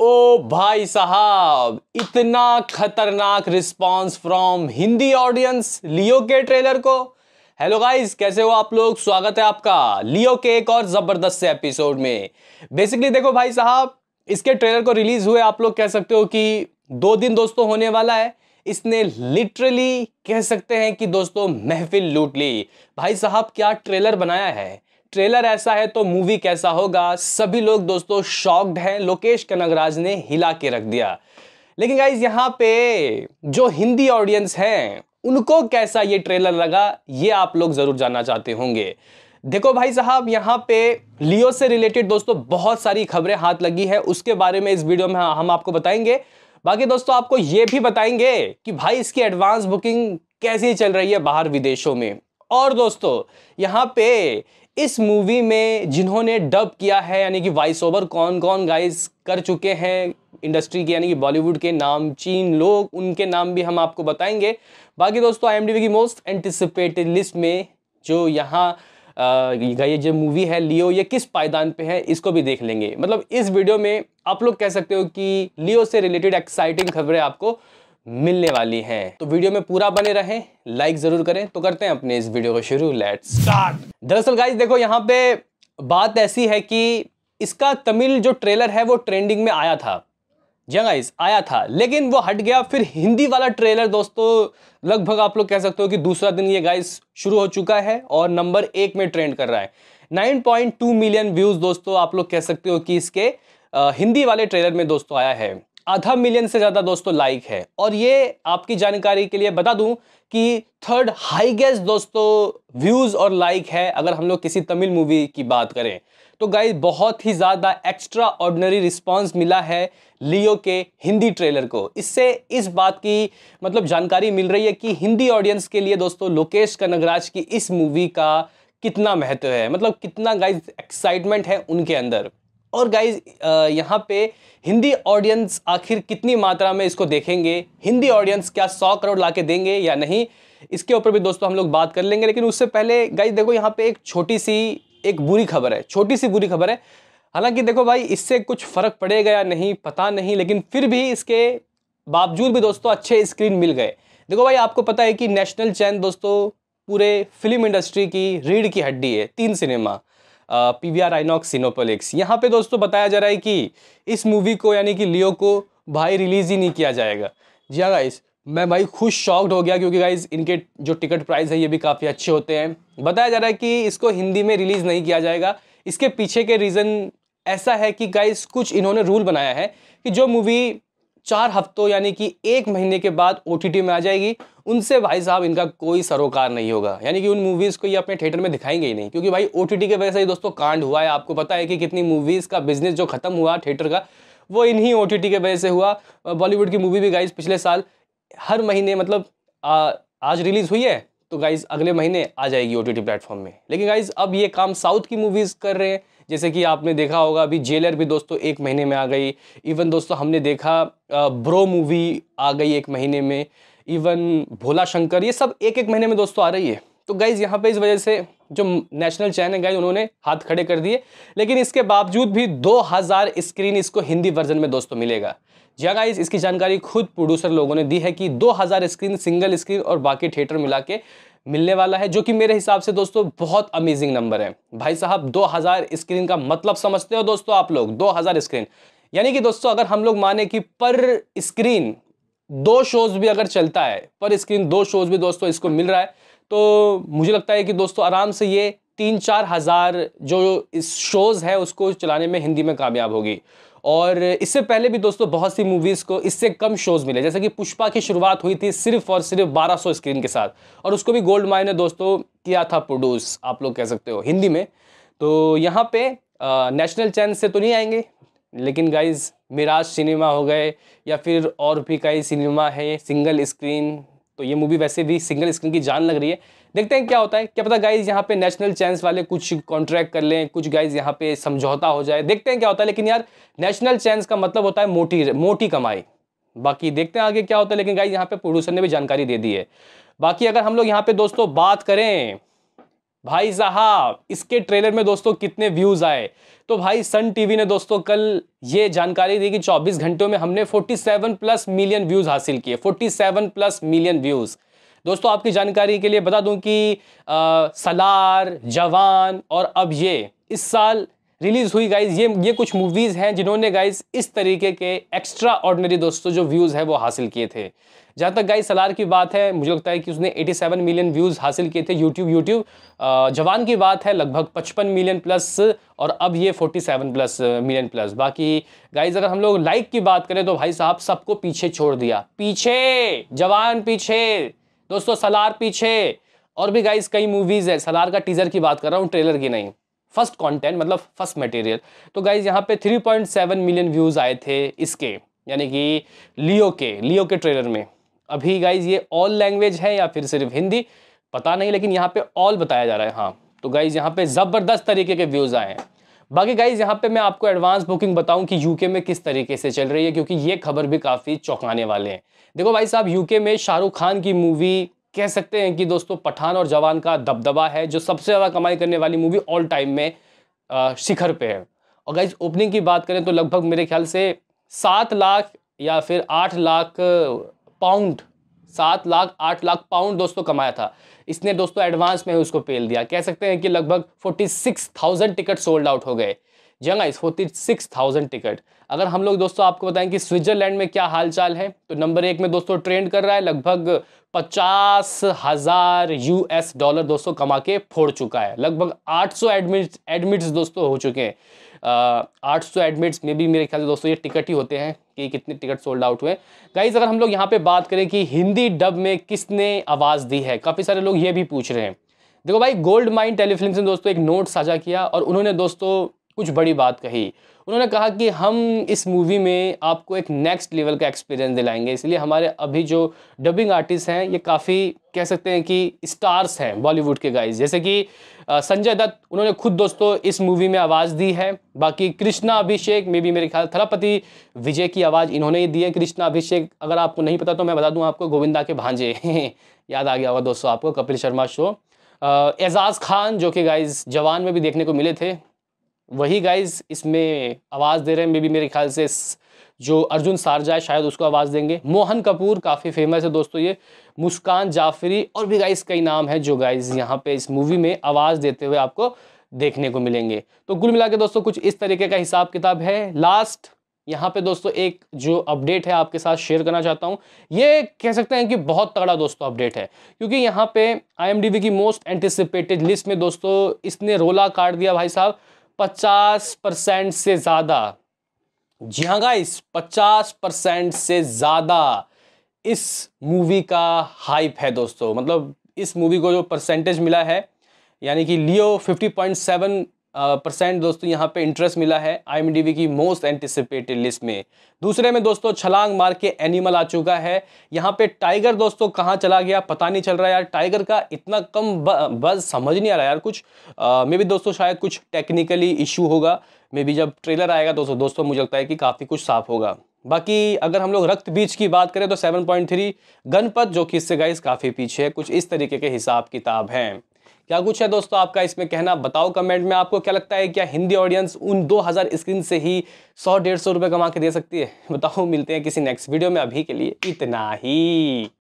ओ भाई साहब इतना खतरनाक response from Hindi audience Leo के ट्रेलर को हेलो गाइस कैसे हो आप लोग स्वागत है आपका लियो के एक और ज़बरदस्त से एपिसोड में बेसिकली देखो भाई साहब इसके ट्रेलर को रिलीज़ हुए आप लोग कह सकते हो कि दो दिन दोस्तों होने वाला है इसने लिटरली कह सकते हैं कि दोस्तों महफिल लूट ली भाई साहब क्या ट्रेलर बनाया है ट्रेलर ऐसा है तो मूवी कैसा होगा सभी लोग दोस्तों शॉक्ड हैं लोकेश कनगराज ने हिला के रख दिया लेकिन गाइज यहाँ पे जो हिंदी ऑडियंस हैं उनको कैसा ये ट्रेलर लगा ये आप लोग ज़रूर जानना चाहते होंगे देखो भाई साहब यहाँ पे लियो से रिलेटेड दोस्तों बहुत सारी खबरें हाथ लगी है उसके बारे में इस वीडियो में हम आपको बताएंगे बाकी दोस्तों आपको ये भी बताएंगे कि भाई इसकी एडवांस बुकिंग कैसी चल रही है बाहर विदेशों में और दोस्तों यहाँ पे इस मूवी में जिन्होंने डब किया है यानी कि वॉइस ओवर कौन कौन गाइस कर चुके हैं इंडस्ट्री के यानी कि बॉलीवुड के नामचीन लोग उनके नाम भी हम आपको बताएंगे बाकी दोस्तों आई की मोस्ट एंटिसिपेटेड लिस्ट में जो यहाँ ये जो मूवी है लियो ये किस पायदान पे है इसको भी देख लेंगे मतलब इस वीडियो में आप लोग कह सकते हो कि लियो से रिलेटेड एक्साइटिंग खबरें आपको मिलने वाली हैं तो वीडियो में पूरा बने रहें लाइक जरूर करें तो करते हैं अपने इस वीडियो को शुरू लेट स्टार्ट दरअसल गाइज देखो यहाँ पे बात ऐसी है कि इसका तमिल जो ट्रेलर है वो ट्रेंडिंग में आया था जी गाइस हाँ आया था लेकिन वो हट गया फिर हिंदी वाला ट्रेलर दोस्तों लगभग आप लोग कह सकते हो कि दूसरा दिन ये गाइस शुरू हो चुका है और नंबर एक में ट्रेंड कर रहा है 9.2 मिलियन व्यूज़ दोस्तों आप लोग कह सकते हो कि इसके आ, हिंदी वाले ट्रेलर में दोस्तों आया है आधा मिलियन से ज़्यादा दोस्तों लाइक है और ये आपकी जानकारी के लिए बता दूं कि थर्ड हाईगेस्ट दोस्तों व्यूज़ और लाइक है अगर हम लोग किसी तमिल मूवी की बात करें तो गाइज बहुत ही ज़्यादा एक्स्ट्रा ऑर्डनरी रिस्पॉन्स मिला है लियो के हिंदी ट्रेलर को इससे इस बात की मतलब जानकारी मिल रही है कि हिंदी ऑडियंस के लिए दोस्तों लोकेश कनगराज की इस मूवी का कितना महत्व है मतलब कितना गाइज एक्साइटमेंट है उनके अंदर और गाइज यहाँ पे हिंदी ऑडियंस आखिर कितनी मात्रा में इसको देखेंगे हिंदी ऑडियंस क्या सौ करोड़ ला के देंगे या नहीं इसके ऊपर भी दोस्तों हम लोग बात कर लेंगे लेकिन उससे पहले गाइज देखो यहाँ पे एक छोटी सी एक बुरी खबर है छोटी सी बुरी खबर है हालांकि देखो भाई इससे कुछ फ़र्क पड़ेगा या नहीं पता नहीं लेकिन फिर भी इसके बावजूद भी दोस्तों अच्छे स्क्रीन मिल गए देखो भाई आपको पता है कि नेशनल चैन दोस्तों पूरे फिल्म इंडस्ट्री की रीढ़ की हड्डी है तीन cinema P V R INOX Cinepolis यहाँ पे दोस्तों बताया जा रहा है कि इस मूवी को यानी कि लियो को भाई रिलीज़ ही नहीं किया जाएगा जी हाँ गाइस मैं भाई खुश शॉक्ड हो गया क्योंकि गाइज इनके जो टिकट प्राइस है ये भी काफ़ी अच्छे होते हैं बताया जा रहा है कि इसको हिंदी में रिलीज़ नहीं किया जाएगा इसके पीछे के रीज़न ऐसा है कि गाइज कुछ इन्होंने रूल बनाया है कि जो मूवी चार हफ्तों यानी कि एक महीने के बाद ओ में आ जाएगी उनसे भाई साहब इनका कोई सरोकार नहीं होगा यानी कि उन मूवीज़ को ये अपने थिएटर में दिखाएंगे ही नहीं क्योंकि भाई ओ के वजह से ही दोस्तों कांड हुआ है आपको पता है कि कितनी मूवीज़ का बिजनेस जो ख़त्म हुआ थिएटर का वो इन्हीं ओ के वजह से हुआ बॉलीवुड की मूवी भी गाइज पिछले साल हर महीने मतलब आ, आज रिलीज़ हुई है तो गाइज़ अगले महीने आ जाएगी ओ टी प्लेटफॉर्म में लेकिन गाइज़ अब ये काम साउथ की मूवीज़ कर रहे हैं जैसे कि आपने देखा होगा अभी जेलर भी दोस्तों एक महीने में आ गई इवन दोस्तों हमने देखा ब्रो मूवी आ गई एक महीने में इवन भोला शंकर ये सब एक एक महीने में दोस्तों आ रही है तो गाइज़ यहाँ पे इस वजह से जो नेशनल चैनल है गाइज उन्होंने हाथ खड़े कर दिए लेकिन इसके बावजूद भी 2000 स्क्रीन इसको हिंदी वर्जन में दोस्तों मिलेगा जी गाइज हाँ, इसकी जानकारी खुद प्रोड्यूसर लोगों ने दी है कि 2000 स्क्रीन सिंगल स्क्रीन और बाकी थिएटर मिला के मिलने वाला है जो कि मेरे हिसाब से दोस्तों बहुत अमेजिंग नंबर है भाई साहब 2000 स्क्रीन का मतलब समझते हो दोस्तों आप लोग 2000 स्क्रीन यानी कि दोस्तों अगर हम लोग माने कि पर स्क्रीन दो शोज भी अगर चलता है पर स्क्रीन दो शोज भी दोस्तों इसको मिल रहा है तो मुझे लगता है कि दोस्तों आराम से ये तीन चार हज़ार जो इस शोज़ है उसको चलाने में हिंदी में कामयाब होगी और इससे पहले भी दोस्तों बहुत सी मूवीज़ को इससे कम शोज़ मिले जैसे कि पुष्पा की शुरुआत हुई थी सिर्फ और सिर्फ 1200 स्क्रीन के साथ और उसको भी गोल्ड माइन ने दोस्तों किया था प्रोड्यूस आप लोग कह सकते हो हिंदी में तो यहाँ पे आ, नेशनल चैन से तो नहीं आएंगे लेकिन गाइज मिराज सिनेमा हो गए या फिर और भी कई सिनेमा है सिंगल स्क्रीन तो ये मूवी वैसे भी सिंगल स्क्रीन की जान लग रही है देखते हैं क्या होता है क्या पता गाइज यहाँ पे नेशनल चैंस वाले कुछ कॉन्ट्रैक्ट कर लें कुछ गाइज यहाँ पे समझौता हो जाए देखते हैं क्या होता है लेकिन यार नेशनल चैंस का मतलब होता है मोटी मोटी कमाई बाकी देखते हैं आगे क्या होता है लेकिन गाइज यहाँ पे प्रोड्यूसर ने भी जानकारी दे दी है बाकी अगर हम लोग यहाँ पे दोस्तों बात करें भाई साहब इसके ट्रेलर में दोस्तों कितने व्यूज आए तो भाई सन टीवी ने दोस्तों कल ये जानकारी दी कि 24 घंटों में हमने 47 प्लस मिलियन व्यूज हासिल किए 47 प्लस मिलियन व्यूज दोस्तों आपकी जानकारी के लिए बता दूं कि आ, सलार जवान और अब ये इस साल रिलीज़ हुई गाइज ये ये कुछ मूवीज़ हैं जिन्होंने गाइज इस तरीके के एक्स्ट्रा ऑर्डनरी दोस्तों जो व्यूज़ है वो हासिल किए थे जहाँ तक गाइज सलार की बात है मुझे लगता है कि उसने 87 मिलियन व्यूज़ हासिल किए थे यूट्यूब यूट्यूब जवान की बात है लगभग 55 मिलियन प्लस और अब ये 47 प्लस मिलियन प्लस बाकी गाइज अगर हम लोग लाइक की बात करें तो भाई साहब सबको पीछे छोड़ दिया पीछे जवान पीछे दोस्तों सलार पीछे और भी गाइज कई मूवीज़ है सलार का टीज़र की बात कर रहा हूँ ट्रेलर की नहीं फर्स्ट कंटेंट मतलब फर्स्ट मटेरियल तो गाइज यहाँ पे 3.7 मिलियन व्यूज़ आए थे इसके यानी कि लियो के लियो के ट्रेलर में अभी गाइज ये ऑल लैंग्वेज है या फिर सिर्फ हिंदी पता नहीं लेकिन यहाँ पे ऑल बताया जा रहा है हाँ तो गाइज यहाँ पे ज़बरदस्त तरीके के व्यूज़ आए हैं बाकी गाइज यहाँ पे मैं आपको एडवांस बुकिंग बताऊं कि यूके में किस तरीके से चल रही है क्योंकि ये खबर भी काफ़ी चौंकाने वाले हैं देखो भाई साहब यूके में शाहरुख खान की मूवी कह सकते हैं कि दोस्तों पठान और जवान का दबदबा है जो सबसे ज़्यादा कमाई करने वाली मूवी ऑल टाइम में शिखर पे है और गाइज ओपनिंग की बात करें तो लगभग मेरे ख्याल से सात लाख या फिर आठ लाख पाउंड सात लाख आठ लाख पाउंड दोस्तों कमाया था इसने दोस्तों एडवांस में उसको पेल दिया कह सकते हैं कि लगभग forty six thousand ticket sold out हो गए आइस होती सिक्स थाउजेंड टिकट अगर हम लोग दोस्तों आपको बताएं कि स्विट्जरलैंड में क्या हालचाल है तो नंबर एक में दोस्तों ट्रेंड कर रहा है लगभग पचास हजार यू डॉलर दोस्तों कमा के फोड़ चुका है लगभग 800 एडमिट एडमिट्स दोस्तों हो चुके हैं आठ सौ एडमिट्स में भी मेरे ख्याल से दोस्तों ये टिकट ही होते हैं कि कितने टिकट सोल्ड आउट हुए गाइज अगर हम लोग यहाँ पे बात करें कि हिंदी डब में किसने आवाज़ दी है काफ़ी सारे लोग ये भी पूछ रहे हैं देखो भाई गोल्ड माइन टेलीफिल्म ने दोस्तों एक नोट साझा किया और उन्होंने दोस्तों कुछ बड़ी बात कही उन्होंने कहा कि हम इस मूवी में आपको एक नेक्स्ट लेवल का एक्सपीरियंस दिलाएंगे इसलिए हमारे अभी जो डबिंग आर्टिस्ट हैं ये काफ़ी कह सकते हैं कि स्टार्स हैं बॉलीवुड के गाइस जैसे कि संजय दत्त उन्होंने खुद दोस्तों इस मूवी में आवाज़ दी है बाकी कृष्णा अभिषेक मे बी मेरे ख्याल थलापति विजय की आवाज़ इन्होंने ही दी है कृष्णा अभिषेक अगर आपको नहीं पता तो मैं बता दूँ आपको गोविंदा के भांजे याद आ गया होगा दोस्तों आपको कपिल शर्मा शो एजाज़ खान जो कि गाइज जवान में भी देखने को मिले थे वही गाइज इसमें आवाज़ दे रहे हैं मे भी मेरे ख्याल से जो अर्जुन सारजा है शायद उसको आवाज़ देंगे मोहन कपूर काफ़ी फेमस है दोस्तों ये मुस्कान जाफरी और भी गाइज कई नाम है जो गाइज यहाँ पे इस मूवी में आवाज़ देते हुए आपको देखने को मिलेंगे तो कुल मिला के दोस्तों कुछ इस तरीके का हिसाब किताब है लास्ट यहाँ पे दोस्तों एक जो अपडेट है आपके साथ शेयर करना चाहता हूँ ये कह सकते हैं कि बहुत तगड़ा दोस्तों अपडेट है क्योंकि यहाँ पे आईएमडीबी की मोस्ट एंटिसिपेटेड लिस्ट में दोस्तों इसने रोला काट दिया भाई साहब पचास परसेंट से ज़्यादा जी हाँ गाइस पचास परसेंट से ज़्यादा इस मूवी का हाइप है दोस्तों मतलब इस मूवी को जो परसेंटेज मिला है यानी कि लियो 50.7 परसेंट दोस्तों यहाँ पे इंटरेस्ट मिला है आई की मोस्ट एंटिसिपेटेड लिस्ट में दूसरे में दोस्तों छलांग मार के एनिमल आ चुका है यहाँ पे टाइगर दोस्तों कहाँ चला गया पता नहीं चल रहा यार टाइगर का इतना कम बस समझ नहीं आ रहा यार कुछ मे भी दोस्तों शायद कुछ टेक्निकली इशू होगा मे भी जब ट्रेलर आएगा दोस्तों दोस्तों मुझे लगता है कि काफ़ी कुछ साफ होगा बाकी अगर हम लोग रक्त बीच की बात करें तो 7.3 गणपत जो कि इससे गाइस काफ़ी पीछे है कुछ इस तरीके के हिसाब किताब हैं क्या कुछ है दोस्तों आपका इसमें कहना बताओ कमेंट में आपको क्या लगता है क्या हिंदी ऑडियंस उन 2000 स्क्रीन से ही 100 डेढ़ सौ रुपये कमा के दे सकती है बताओ मिलते हैं किसी नेक्स्ट वीडियो में अभी के लिए इतना ही